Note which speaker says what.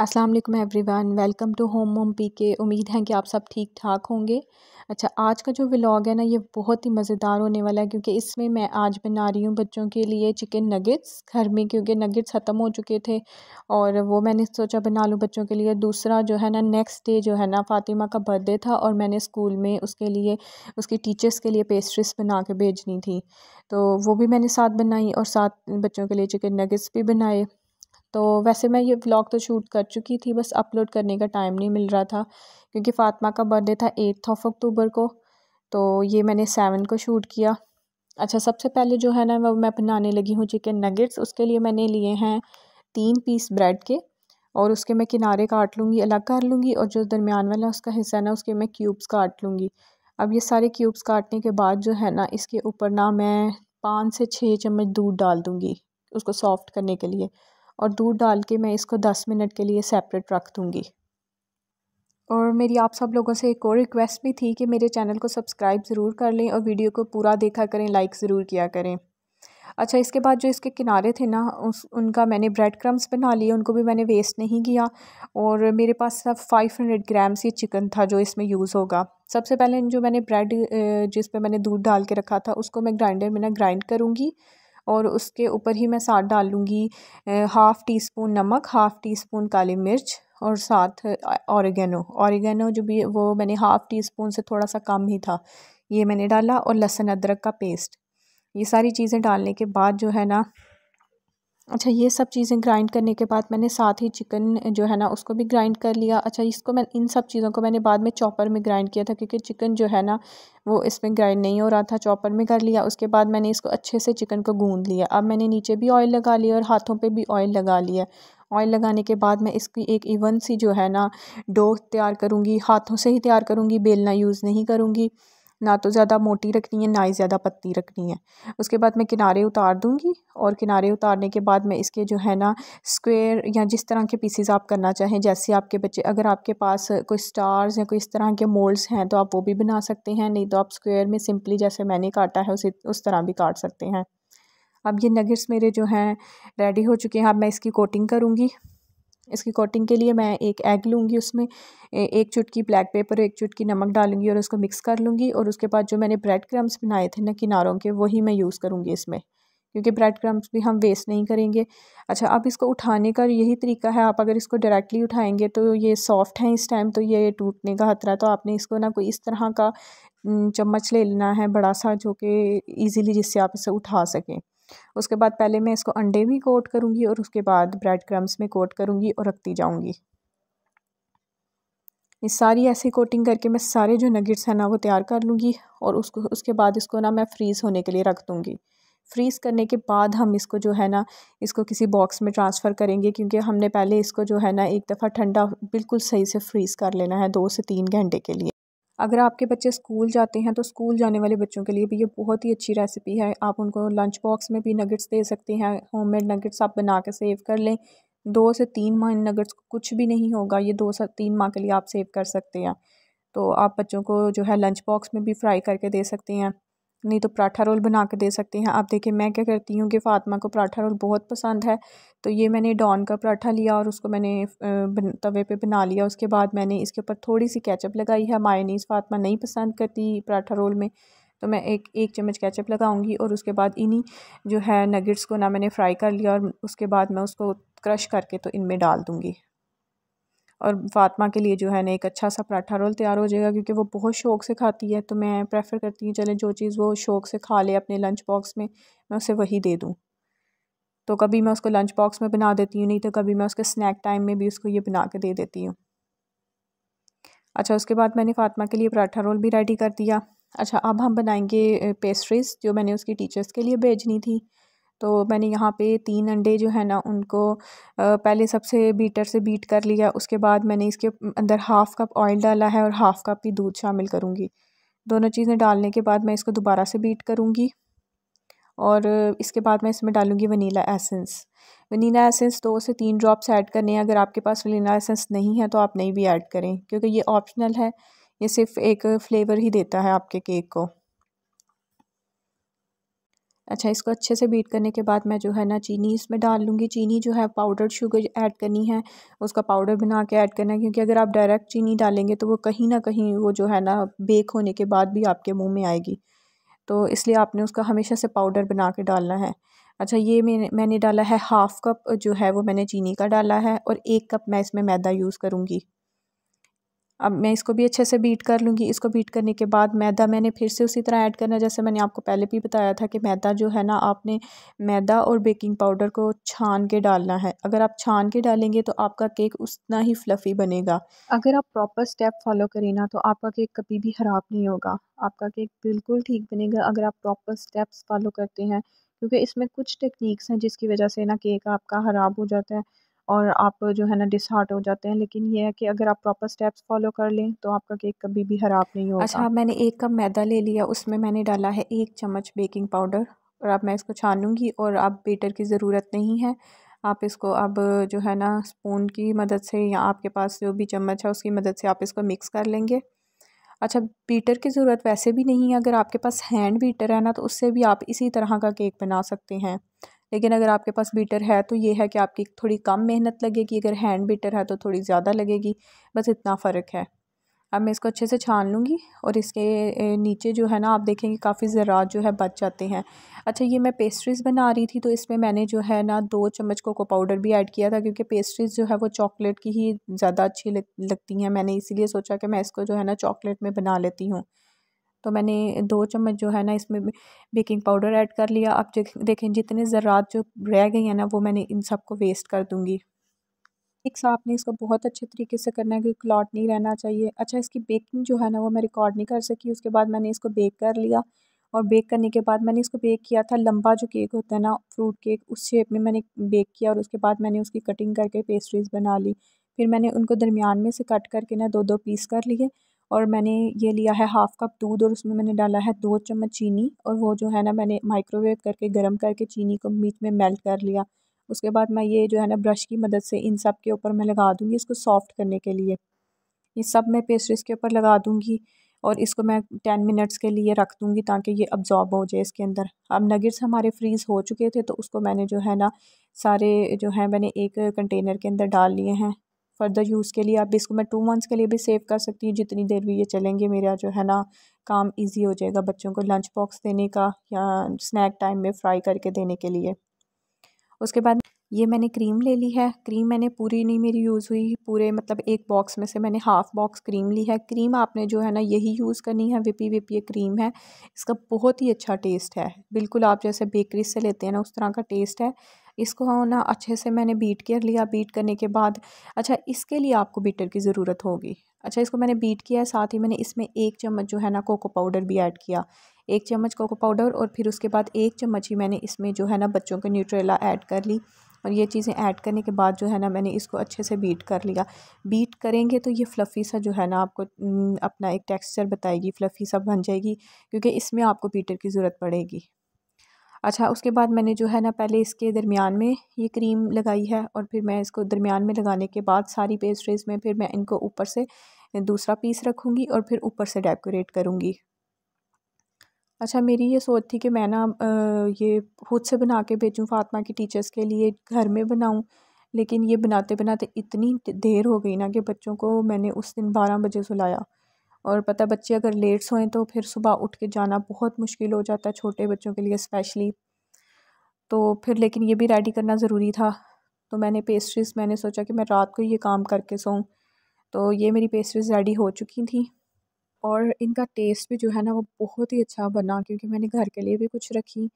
Speaker 1: अस्सलाम वालेकुम everyone welcome to home mom P K उम्मीद है कि आप सब ठीक ठाक होंगे अच्छा आज का जो व्लॉग है ना ये बहुत ही मज़ेदार होने वाला है क्योंकि इसमें मैं आज बना रही हूँ बच्चों के लिए चिकन नगेट्स घर में क्योंकि नगेट्स ख़त्म हो चुके थे और वो मैंने सोचा बना लूँ बच्चों के लिए दूसरा जो है ना नेक्स्ट डे जो है ना फ़ातिमा का बर्थडे था और मैंने स्कूल में उसके लिए उसकी टीचर्स के लिए पेस्ट्रीज बना के भेजनी थी तो वो भी मैंने साथ बनाई और साथ बच्चों के लिए चिकन नगेट्स भी बनाए तो वैसे मैं ये व्लॉग तो शूट कर चुकी थी बस अपलोड करने का टाइम नहीं मिल रहा था क्योंकि फ़ातिमा का बर्थडे था एट्थ ऑफ अक्टूबर को तो ये मैंने सेवन को शूट किया अच्छा सबसे पहले जो है ना वो मैं बनाने लगी हूँ चिकन नगेट्स उसके लिए मैंने लिए हैं तीन पीस ब्रेड के और उसके मैं किनारे काट लूँगी अलग कर लूँगी और जो दरमियान वाला उसका हिस्सा है ना उसके मैं क्यूब्स काट लूँगी अब ये सारे क्यूब्स काटने के बाद जो है ना इसके ऊपर ना मैं पाँच से छः चम्मच दूध डाल दूँगी उसको सॉफ्ट करने के लिए और दूध डाल के मैं इसको दस मिनट के लिए सेपरेट रख दूँगी और मेरी आप सब लोगों से एक और रिक्वेस्ट भी थी कि मेरे चैनल को सब्सक्राइब ज़रूर कर लें और वीडियो को पूरा देखा करें लाइक ज़रूर किया करें अच्छा इसके बाद जो इसके किनारे थे ना उस उनका मैंने ब्रेड क्रम्स बना लिए उनको भी मैंने वेस्ट नहीं किया और मेरे पास सब फाइव हंड्रेड ग्राम्स ही चिकन था जो इसमें यूज़ होगा सबसे पहले जो मैंने ब्रेड जिस पे मैंने दूध डाल के रखा था उसको मैं ग्राइंडर में ना ग्राइंड करूँगी और उसके ऊपर ही मैं साथ डाल लूँगी हाफ़ टी स्पून नमक हाफ़ टी स्पून काली मिर्च और साथ ऑरिगेनो औरगेनो जो भी वो मैंने हाफ़ टी स्पून से थोड़ा सा कम ही था ये मैंने डाला और लहसुन अदरक का पेस्ट ये सारी चीज़ें डालने के बाद जो है ना अच्छा ये सब चीज़ें ग्राइंड करने के बाद मैंने साथ ही चिकन जो है ना उसको भी ग्राइंड कर लिया अच्छा इसको मैं इन सब चीज़ों को मैंने बाद में चॉपर में ग्राइंड किया था क्योंकि चिकन जो है ना वो इसमें ग्राइंड नहीं हो रहा था चॉपर में कर लिया उसके बाद मैंने इसको अच्छे से चिकन को गूँध लिया अब मैंने नीचे भी ऑयल लगा लिया और हाथों पर भी ऑयल लगा लिया ऑयल लगाने के बाद मैं इसकी एक इवन सी जो है ना डो तैयार करूँगी हाथों से ही तैयार करूँगी बेलना यूज़ नहीं करूँगी ना तो ज़्यादा मोटी रखनी है ना ही ज़्यादा पतली रखनी है उसके बाद मैं किनारे उतार दूँगी और किनारे उतारने के बाद मैं इसके जो है ना स्क्वेयर या जिस तरह के पीसीज आप करना चाहें जैसे आपके बच्चे अगर आपके पास कोई स्टार्स या कोई इस तरह के मोल्ड्स हैं तो आप वो भी बना सकते हैं नहीं तो आप स्क्वेयर में सिंपली जैसे मैंने काटा है उसे उस तरह भी काट सकते हैं अब ये नगेट्स मेरे जो हैं रेडी हो चुके हैं अब मैं इसकी कोटिंग करूँगी इसकी कोटिंग के लिए मैं एक एग लूँगी उसमें एक चुटकी ब्लैक पेपर एक चुटकी नमक डालूंगी और उसको मिक्स कर लूँगी और उसके बाद जो मैंने ब्रेड क्रम्स बनाए थे ना किनारों के वही मैं यूज़ करूँगी इसमें क्योंकि ब्रेड क्रम्स भी हम वेस्ट नहीं करेंगे अच्छा अब इसको उठाने का यही तरीका है आप अगर इसको डायरेक्टली उठाएंगे तो ये सॉफ्ट है इस टाइम तो ये टूटने का खतरा तो आपने इसको ना कोई इस तरह का चम्मच ले लेना है बड़ा सा जो कि ईज़िली जिससे आप इसे उठा सकें उसके बाद पहले मैं इसको अंडे भी कोट करूँगी और उसके बाद ब्रेड क्रम्स में कोट करूँगी और रखती जाऊँगी इस सारी ऐसी कोटिंग करके मैं सारे जो नगेट्स हैं ना वो तैयार कर लूँगी और उसको उसके बाद इसको ना मैं फ्रीज़ होने के लिए रख दूँगी फ्रीज़ करने के बाद हम इसको जो है ना इसको किसी बॉक्स में ट्रांसफ़र करेंगे क्योंकि हमने पहले इसको जो है ना एक दफ़ा ठंडा बिल्कुल सही से फ्रीज़ कर लेना है दो से तीन घंटे के लिए अगर आपके बच्चे स्कूल जाते हैं तो स्कूल जाने वाले बच्चों के लिए भी ये बहुत ही अच्छी रेसिपी है आप उनको लंच बॉक्स में भी नगेट्स दे सकते हैं होममेड नगेट्स आप बना के सेव कर लें दो से तीन माह इन नगेट्स को कुछ भी नहीं होगा ये दो से तीन माह के लिए आप सेव कर सकते हैं तो आप बच्चों को जो है लंच बॉक्स में भी फ्राई करके दे सकते हैं नहीं तो पराठा रोल बना के दे सकते हैं आप देखिए मैं क्या करती हूँ कि फ़ातिमा को पराठा रोल बहुत पसंद है तो ये मैंने डॉन का पराठा लिया और उसको मैंने तवे पे बना लिया उसके बाद मैंने इसके ऊपर थोड़ी सी कैचअप लगाई है मायनीस फ़ातिमा नहीं पसंद करती पराठा रोल में तो मैं एक एक चम्मच कैचअप लगाऊंगी और उसके बाद इन्हीं जो है नगेट्स को ना मैंने फ्राई कर लिया और उसके बाद मैं उसको क्रश करके तो इनमें डाल दूँगी और फातमा के लिए जो है ना एक अच्छा सा पराठा रोल तैयार हो जाएगा क्योंकि वो बहुत शौक़ से खाती है तो मैं प्रेफ़र करती हूँ चले जो चीज़ वो शौक़ से खा ले अपने लंच बॉक्स में मैं उसे वही दे दूँ तो कभी मैं उसको लंच बॉक्स में बना देती हूँ नहीं तो कभी मैं उसके स्नैक टाइम में भी उसको ये बना के दे देती हूँ अच्छा उसके बाद मैंने फ़ातमा के लिए पराठा रोल भी रेडी कर दिया अच्छा अब हम बनाएंगे पेस्ट्रीज़ जो मैंने उसकी टीचर्स के लिए भेजनी थी तो मैंने यहाँ पे तीन अंडे जो है ना उनको पहले सबसे बीटर से बीट कर लिया उसके बाद मैंने इसके अंदर हाफ़ कप ऑयल डाला है और हाफ़ कप ही दूध शामिल करूँगी दोनों चीज़ें डालने के बाद मैं इसको दोबारा से बीट करूँगी और इसके बाद मैं इसमें डालूँगी वनीला एसेंस वनीला एसेंस दो से तीन ड्रॉप्स ऐड करने हैं अगर आपके पास वनीला एसेंस नहीं है तो आप नहीं भी ऐड करें क्योंकि ये ऑप्शनल है ये सिर्फ़ एक फ़्लेवर ही देता है आपके केक को अच्छा इसको अच्छे से बीट करने के बाद मैं जो है ना चीनी इसमें डाल लूँगी चीनी जो है पाउडर शुगर ऐड करनी है उसका पाउडर बना के ऐड करना है क्योंकि अगर आप डायरेक्ट चीनी डालेंगे तो वो कहीं ना कहीं वो जो है ना बेक होने के बाद भी आपके मुँह में आएगी तो इसलिए आपने उसका हमेशा से पाउडर बना के डालना है अच्छा ये मैंने मैंने डाला है हाफ़ कप जो है वो मैंने चीनी का डाला है और एक कप मैं इसमें मैदा यूज़ करूँगी अब मैं इसको भी अच्छे से बीट कर लूँगी इसको बीट करने के बाद मैदा मैंने फिर से उसी तरह ऐड करना जैसे मैंने आपको पहले भी बताया था कि मैदा जो है ना आपने मैदा और बेकिंग पाउडर को छान के डालना है अगर आप छान के डालेंगे तो आपका केक उतना ही फ्लफ़ी बनेगा अगर आप प्रॉपर स्टेप फॉलो करें ना तो आपका केक कभी भी ख़राब नहीं होगा आपका केक बिल्कुल ठीक बनेगा अगर आप प्रॉपर स्टेप्स फॉलो करते हैं क्योंकि इसमें कुछ टेक्निक्स हैं जिसकी वजह से ना केक आपका ख़राब हो जाता है और आप जो है ना डिसहार्ट हो जाते हैं लेकिन ये है कि अगर आप प्रॉपर स्टेप्स फॉलो कर लें तो आपका केक कभी भी ख़राब नहीं होगा अच्छा मैंने एक कप मैदा ले लिया उसमें मैंने डाला है एक चम्मच बेकिंग पाउडर और अब मैं इसको छानूंगी और अब बेटर की ज़रूरत नहीं है आप इसको अब जो है ना स्पून की मदद से या आपके पास जो भी चम्मच है उसकी मदद से आप इसको मिक्स कर लेंगे अच्छा बीटर की ज़रूरत वैसे भी नहीं है अगर आपके पास हैंड बीटर है ना तो उससे भी आप इसी तरह का केक बना सकते हैं लेकिन अगर आपके पास बीटर है तो ये है कि आपकी थोड़ी कम मेहनत लगेगी अगर हैंड बीटर है तो थोड़ी ज़्यादा लगेगी बस इतना फ़र्क है अब मैं इसको अच्छे से छान लूँगी और इसके नीचे जो है ना आप देखेंगे काफ़ी ज़रात जो है बच जाते हैं अच्छा ये मैं पेस्ट्रीज़ बना रही थी तो इसमें मैंने जो है ना दो चम्मच कोको पाउडर भी ऐड किया था क्योंकि पेस्ट्रीज़ जो है वो चॉकलेट की ही ज़्यादा अच्छी लगती हैं मैंने इसीलिए सोचा कि मैं इसको जो है ना चॉकलेट में बना लेती हूँ तो मैंने दो चम्मच जो है ना इसमें बेकिंग पाउडर ऐड कर लिया अब देखें जितने ज़रात जो रह गई हैं ना वो मैंने इन सबको वेस्ट कर दूँगी एक सा आपने इसको बहुत अच्छे तरीके से करना है क्योंकि क्लॉट नहीं रहना चाहिए अच्छा इसकी बेकिंग जो है ना वो मैं रिकॉर्ड नहीं कर सकी उसके बाद मैंने इसको बेक कर लिया और बेक करने के बाद मैंने इसको बेक किया था लंबा जो केक होता है ना फ्रूट केक उस शेप में मैंने बेक किया और उसके बाद मैंने उसकी कटिंग करके पेस्ट्रीज़ बना ली फिर मैंने उनको दरमियान में से कट करके ना दो दो पीस कर लिए और मैंने ये लिया है हाफ़ कप दूध और उसमें मैंने डाला है दो चम्मच चीनी और वो जो है ना मैंने माइक्रोवेव करके गर्म करके चीनी को मीट में मेल्ट कर लिया उसके बाद मैं ये जो है ना ब्रश की मदद से इन सब के ऊपर मैं लगा दूँगी इसको सॉफ्ट करने के लिए ये सब मैं पेस्ट्रीज के ऊपर लगा दूँगी और इसको मैं टेन मिनट्स के लिए रख दूँगी ताकि ये अब्जॉर्ब हो जाए इसके अंदर अब नगेट्स हमारे फ्रीज़ हो चुके थे तो उसको मैंने जो है ना सारे जो है मैंने एक कंटेनर के अंदर डाल लिए हैं फ़र्दर यूज़ के लिए आप इसको मैं टू मंथ्स के लिए भी सेव कर सकती हूँ जितनी देर भी ये चलेंगे मेरा जो है ना काम ईज़ी हो जाएगा बच्चों को लंच बॉक्स देने का या स्नैक टाइम में फ्राई करके देने के लिए उसके बाद ये मैंने क्रीम ले ली है क्रीम मैंने पूरी नहीं मेरी यूज़ हुई पूरे मतलब एक बॉक्स में से मैंने हाफ़ बॉक्स क्रीम ली है क्रीम आपने जो है ना यही यूज़ करनी है विपी विपी ये क्रीम है इसका बहुत ही अच्छा टेस्ट है बिल्कुल आप जैसे बेकरी से लेते हैं ना उस तरह का टेस्ट है इसको हाँ ना अच्छे से मैंने बीट कर लिया बीट करने के बाद अच्छा इसके लिए आपको बीटर की ज़रूरत होगी अच्छा इसको मैंने बीट किया साथ ही मैंने इसमें एक चम्मच जो है ना कोको पाउडर भी ऐड किया एक चम्मच कोको पाउडर और फिर उसके बाद एक चम्मच ही मैंने इसमें जो है ना बच्चों के न्यूट्रेला ऐड कर ली और ये चीज़ें ऐड करने के बाद जो है ना मैंने इसको अच्छे से बीट कर लिया बीट करेंगे तो ये फ्लफ़ी सा जो है ना आपको अपना एक टेक्सचर बताएगी फ्लफ़ी सा बन जाएगी क्योंकि इसमें आपको बीटर की ज़रूरत पड़ेगी अच्छा उसके बाद मैंने जो है ना पहले इसके दरमियान में ये क्रीम लगाई है और फिर मैं इसको दरमियान में लगाने के बाद सारी पेस्ट्रीज़ में फिर मैं इनको ऊपर से दूसरा पीस रखूँगी और फिर ऊपर से डेकोरेट करूँगी अच्छा मेरी ये सोच थी कि मैं ना ये खुद से बना के भेजूँ फातमा की टीचर्स के लिए घर में बनाऊँ लेकिन ये बनाते बनाते इतनी देर हो गई ना कि बच्चों को मैंने उस दिन बारह बजे सुलाया और पता है बच्चे अगर लेट सोए तो फिर सुबह उठ के जाना बहुत मुश्किल हो जाता है छोटे बच्चों के लिए स्पेशली तो फिर लेकिन ये भी रेडी करना ज़रूरी था तो मैंने पेस्ट्रीज़ मैंने सोचा कि मैं रात को ये काम करके सोऊं तो ये मेरी पेस्ट्रीज़ रेडी हो चुकी थी और इनका टेस्ट भी जो है ना वो बहुत ही अच्छा बना क्योंकि मैंने घर के लिए भी कुछ रखी